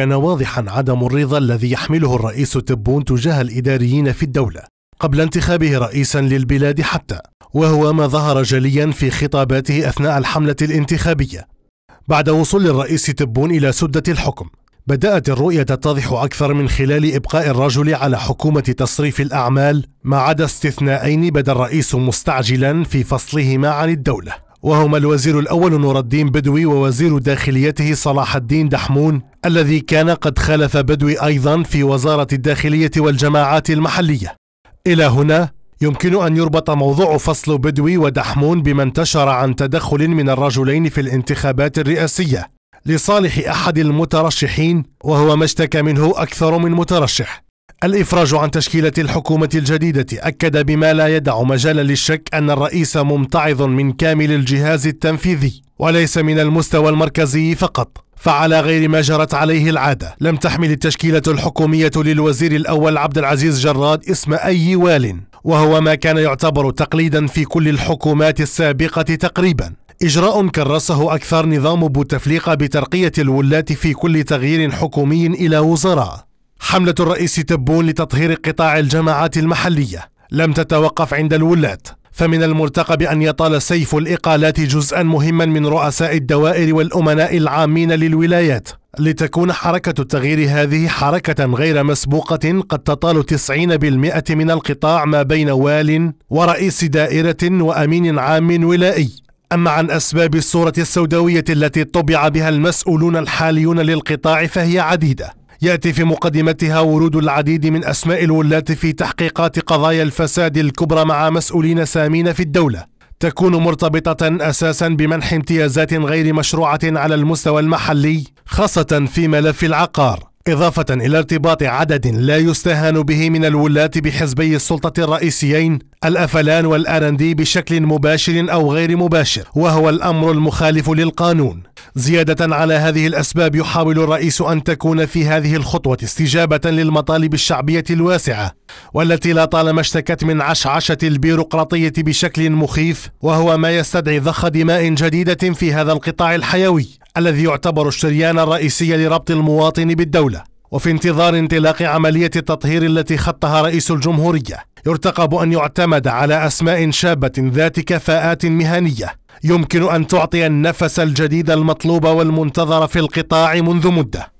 كان واضحا عدم الرضا الذي يحمله الرئيس تبون تجاه الإداريين في الدولة قبل انتخابه رئيسا للبلاد حتى وهو ما ظهر جليا في خطاباته أثناء الحملة الانتخابية بعد وصول الرئيس تبون إلى سدة الحكم بدأت الرؤية تتضح أكثر من خلال إبقاء الرجل على حكومة تصريف الأعمال ما عدا استثنائين بدا الرئيس مستعجلا في فصلهما عن الدولة وهما الوزير الأول نور الدين بدوي ووزير داخليته صلاح الدين دحمون الذي كان قد خالف بدوي أيضا في وزارة الداخلية والجماعات المحلية إلى هنا يمكن أن يربط موضوع فصل بدوي ودحمون بما انتشر عن تدخل من الرجلين في الانتخابات الرئاسية لصالح أحد المترشحين وهو ما اشتكى منه أكثر من مترشح الإفراج عن تشكيلة الحكومة الجديدة أكد بما لا يدع مجالا للشك أن الرئيس ممتعظ من كامل الجهاز التنفيذي وليس من المستوى المركزي فقط فعلى غير ما جرت عليه العادة لم تحمل التشكيلة الحكومية للوزير الأول عبد العزيز جراد اسم أي وال وهو ما كان يعتبر تقليدا في كل الحكومات السابقة تقريبا إجراء كرسه أكثر نظام بوتفليقة بترقية الولاة في كل تغيير حكومي إلى وزراء حملة الرئيس تبون لتطهير قطاع الجماعات المحلية لم تتوقف عند الولاة فمن المرتقب أن يطال سيف الإقالات جزءا مهما من رؤساء الدوائر والأمناء العامين للولايات لتكون حركة التغيير هذه حركة غير مسبوقة قد تطال 90% من القطاع ما بين وال ورئيس دائرة وأمين عام ولائي أما عن أسباب الصورة السوداوية التي طبع بها المسؤولون الحاليون للقطاع فهي عديدة ياتي في مقدمتها ورود العديد من اسماء الولاة في تحقيقات قضايا الفساد الكبرى مع مسؤولين سامين في الدوله تكون مرتبطه اساسا بمنح امتيازات غير مشروعه على المستوى المحلي خاصه في ملف العقار إضافة إلى ارتباط عدد لا يستهان به من الولاة بحزبي السلطة الرئيسيين الأفلان والأرندي بشكل مباشر أو غير مباشر وهو الأمر المخالف للقانون زيادة على هذه الأسباب يحاول الرئيس أن تكون في هذه الخطوة استجابة للمطالب الشعبية الواسعة والتي لا طالما اشتكت من عشعشة البيروقراطية بشكل مخيف وهو ما يستدعي ضخ دماء جديدة في هذا القطاع الحيوي الذي يعتبر الشريان الرئيسي لربط المواطن بالدولة وفي انتظار انطلاق عملية التطهير التي خطها رئيس الجمهورية يرتقب أن يعتمد على أسماء شابة ذات كفاءات مهنية يمكن أن تعطي النفس الجديد المطلوب والمنتظر في القطاع منذ مدة